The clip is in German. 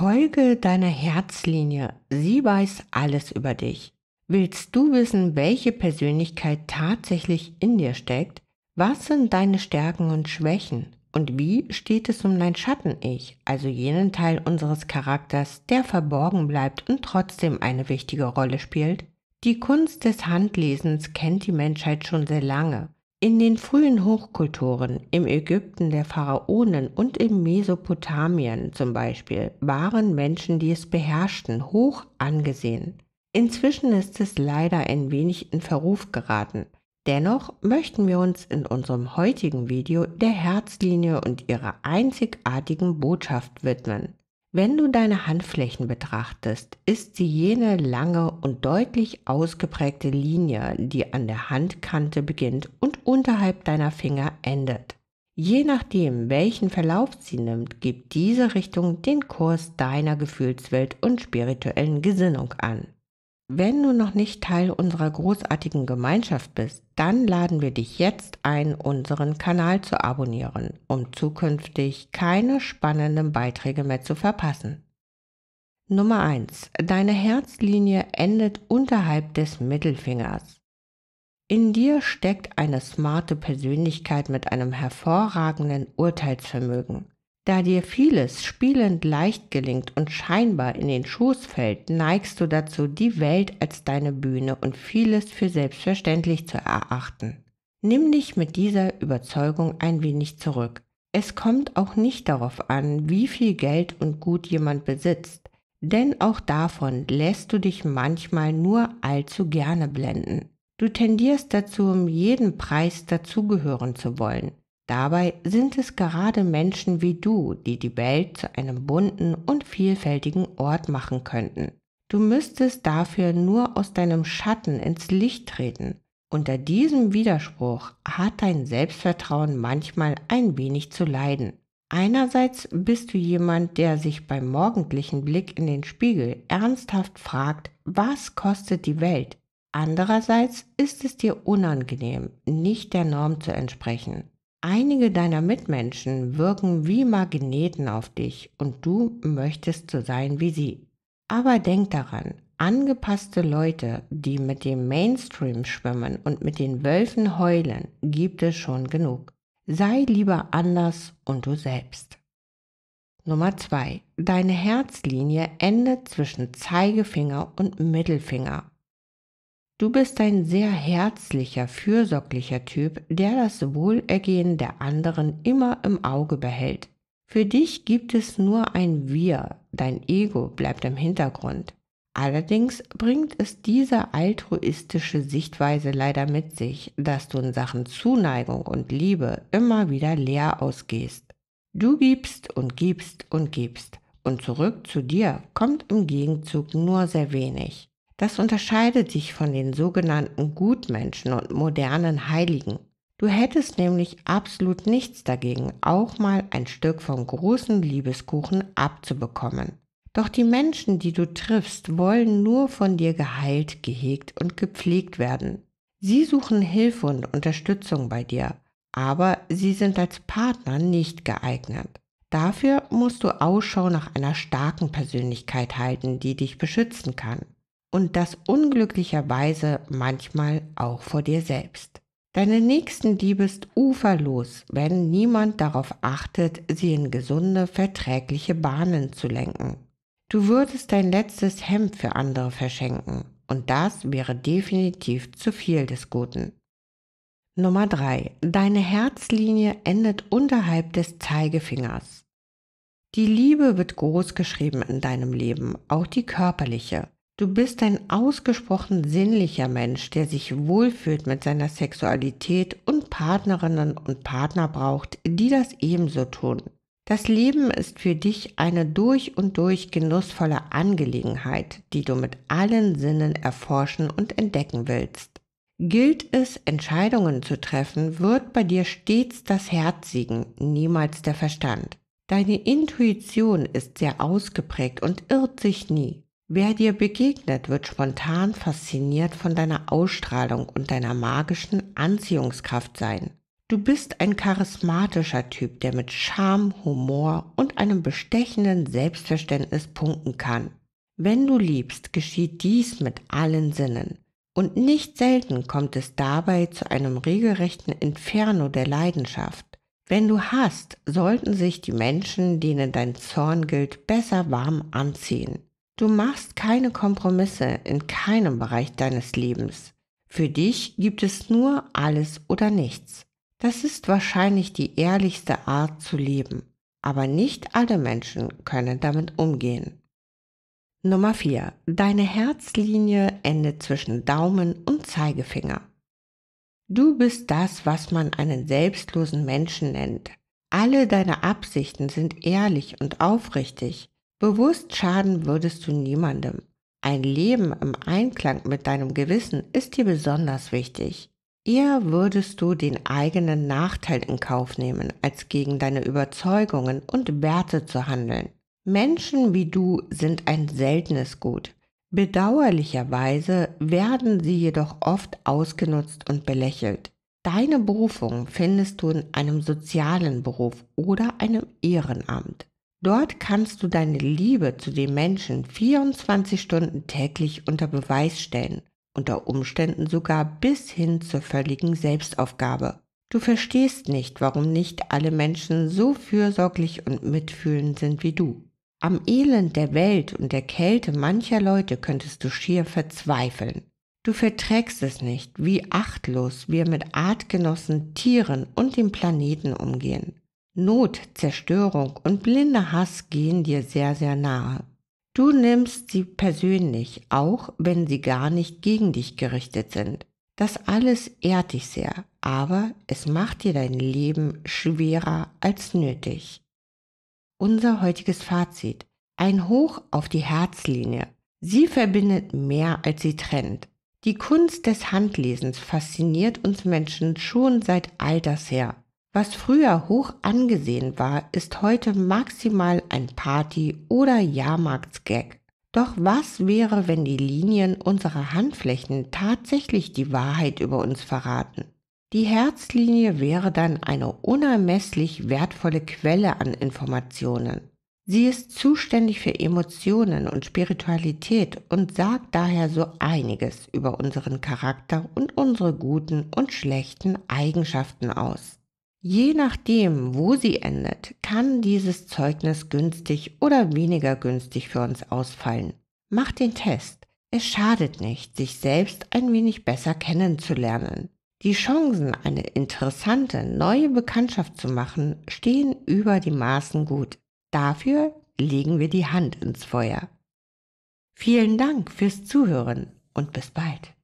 Folge deiner Herzlinie. Sie weiß alles über dich. Willst du wissen, welche Persönlichkeit tatsächlich in dir steckt? Was sind deine Stärken und Schwächen? Und wie steht es um dein Schatten-Ich, also jenen Teil unseres Charakters, der verborgen bleibt und trotzdem eine wichtige Rolle spielt? Die Kunst des Handlesens kennt die Menschheit schon sehr lange. In den frühen Hochkulturen, im Ägypten der Pharaonen und im Mesopotamien zum Beispiel, waren Menschen, die es beherrschten, hoch angesehen. Inzwischen ist es leider ein wenig in Verruf geraten. Dennoch möchten wir uns in unserem heutigen Video der Herzlinie und ihrer einzigartigen Botschaft widmen. Wenn du deine Handflächen betrachtest, ist sie jene lange und deutlich ausgeprägte Linie, die an der Handkante beginnt und unterhalb deiner Finger endet. Je nachdem, welchen Verlauf sie nimmt, gibt diese Richtung den Kurs deiner Gefühlswelt und spirituellen Gesinnung an. Wenn du noch nicht Teil unserer großartigen Gemeinschaft bist, dann laden wir dich jetzt ein, unseren Kanal zu abonnieren, um zukünftig keine spannenden Beiträge mehr zu verpassen. Nummer 1. Deine Herzlinie endet unterhalb des Mittelfingers. In dir steckt eine smarte Persönlichkeit mit einem hervorragenden Urteilsvermögen. Da dir vieles spielend leicht gelingt und scheinbar in den Schoß fällt, neigst du dazu, die Welt als deine Bühne und vieles für selbstverständlich zu erachten. Nimm dich mit dieser Überzeugung ein wenig zurück. Es kommt auch nicht darauf an, wie viel Geld und Gut jemand besitzt, denn auch davon lässt du dich manchmal nur allzu gerne blenden. Du tendierst dazu, um jeden Preis dazugehören zu wollen, Dabei sind es gerade Menschen wie du, die die Welt zu einem bunten und vielfältigen Ort machen könnten. Du müsstest dafür nur aus deinem Schatten ins Licht treten. Unter diesem Widerspruch hat dein Selbstvertrauen manchmal ein wenig zu leiden. Einerseits bist du jemand, der sich beim morgendlichen Blick in den Spiegel ernsthaft fragt, was kostet die Welt? Andererseits ist es dir unangenehm, nicht der Norm zu entsprechen. Einige deiner Mitmenschen wirken wie Magneten auf dich und du möchtest so sein wie sie. Aber denk daran, angepasste Leute, die mit dem Mainstream schwimmen und mit den Wölfen heulen, gibt es schon genug. Sei lieber anders und du selbst. Nummer 2. Deine Herzlinie endet zwischen Zeigefinger und Mittelfinger Du bist ein sehr herzlicher, fürsorglicher Typ, der das Wohlergehen der anderen immer im Auge behält. Für dich gibt es nur ein Wir, dein Ego bleibt im Hintergrund. Allerdings bringt es diese altruistische Sichtweise leider mit sich, dass du in Sachen Zuneigung und Liebe immer wieder leer ausgehst. Du gibst und gibst und gibst, und zurück zu dir kommt im Gegenzug nur sehr wenig. Das unterscheidet dich von den sogenannten Gutmenschen und modernen Heiligen. Du hättest nämlich absolut nichts dagegen, auch mal ein Stück vom großen Liebeskuchen abzubekommen. Doch die Menschen, die du triffst, wollen nur von dir geheilt, gehegt und gepflegt werden. Sie suchen Hilfe und Unterstützung bei dir, aber sie sind als Partner nicht geeignet. Dafür musst du Ausschau nach einer starken Persönlichkeit halten, die dich beschützen kann und das unglücklicherweise manchmal auch vor dir selbst. Deine nächsten Liebe ist uferlos, wenn niemand darauf achtet, sie in gesunde, verträgliche Bahnen zu lenken. Du würdest dein letztes Hemd für andere verschenken und das wäre definitiv zu viel des Guten. Nummer 3. Deine Herzlinie endet unterhalb des Zeigefingers. Die Liebe wird groß geschrieben in deinem Leben, auch die körperliche. Du bist ein ausgesprochen sinnlicher Mensch, der sich wohlfühlt mit seiner Sexualität und Partnerinnen und Partner braucht, die das ebenso tun. Das Leben ist für dich eine durch und durch genussvolle Angelegenheit, die du mit allen Sinnen erforschen und entdecken willst. Gilt es, Entscheidungen zu treffen, wird bei dir stets das Herz siegen, niemals der Verstand. Deine Intuition ist sehr ausgeprägt und irrt sich nie. Wer dir begegnet, wird spontan fasziniert von deiner Ausstrahlung und deiner magischen Anziehungskraft sein. Du bist ein charismatischer Typ, der mit Charme, Humor und einem bestechenden Selbstverständnis punkten kann. Wenn du liebst, geschieht dies mit allen Sinnen. Und nicht selten kommt es dabei zu einem regelrechten Inferno der Leidenschaft. Wenn du hast, sollten sich die Menschen, denen dein Zorn gilt, besser warm anziehen. Du machst keine Kompromisse in keinem Bereich deines Lebens. Für dich gibt es nur alles oder nichts. Das ist wahrscheinlich die ehrlichste Art zu leben, aber nicht alle Menschen können damit umgehen. Nummer 4. Deine Herzlinie endet zwischen Daumen und Zeigefinger. Du bist das, was man einen selbstlosen Menschen nennt. Alle deine Absichten sind ehrlich und aufrichtig Bewusst schaden würdest du niemandem. Ein Leben im Einklang mit deinem Gewissen ist dir besonders wichtig. Eher würdest du den eigenen Nachteil in Kauf nehmen, als gegen deine Überzeugungen und Werte zu handeln. Menschen wie du sind ein seltenes Gut. Bedauerlicherweise werden sie jedoch oft ausgenutzt und belächelt. Deine Berufung findest du in einem sozialen Beruf oder einem Ehrenamt. Dort kannst du deine Liebe zu den Menschen 24 Stunden täglich unter Beweis stellen, unter Umständen sogar bis hin zur völligen Selbstaufgabe. Du verstehst nicht, warum nicht alle Menschen so fürsorglich und mitfühlend sind wie du. Am Elend der Welt und der Kälte mancher Leute könntest du schier verzweifeln. Du verträgst es nicht, wie achtlos wir mit Artgenossen, Tieren und dem Planeten umgehen. Not, Zerstörung und blinder Hass gehen dir sehr, sehr nahe. Du nimmst sie persönlich, auch wenn sie gar nicht gegen dich gerichtet sind. Das alles ehrt dich sehr, aber es macht dir dein Leben schwerer als nötig. Unser heutiges Fazit. Ein Hoch auf die Herzlinie. Sie verbindet mehr, als sie trennt. Die Kunst des Handlesens fasziniert uns Menschen schon seit alters her was früher hoch angesehen war, ist heute maximal ein Party- oder Jahrmarktsgag. Doch was wäre, wenn die Linien unserer Handflächen tatsächlich die Wahrheit über uns verraten? Die Herzlinie wäre dann eine unermesslich wertvolle Quelle an Informationen. Sie ist zuständig für Emotionen und Spiritualität und sagt daher so einiges über unseren Charakter und unsere guten und schlechten Eigenschaften aus. Je nachdem, wo sie endet, kann dieses Zeugnis günstig oder weniger günstig für uns ausfallen. Macht den Test. Es schadet nicht, sich selbst ein wenig besser kennenzulernen. Die Chancen, eine interessante neue Bekanntschaft zu machen, stehen über die Maßen gut. Dafür legen wir die Hand ins Feuer. Vielen Dank fürs Zuhören und bis bald.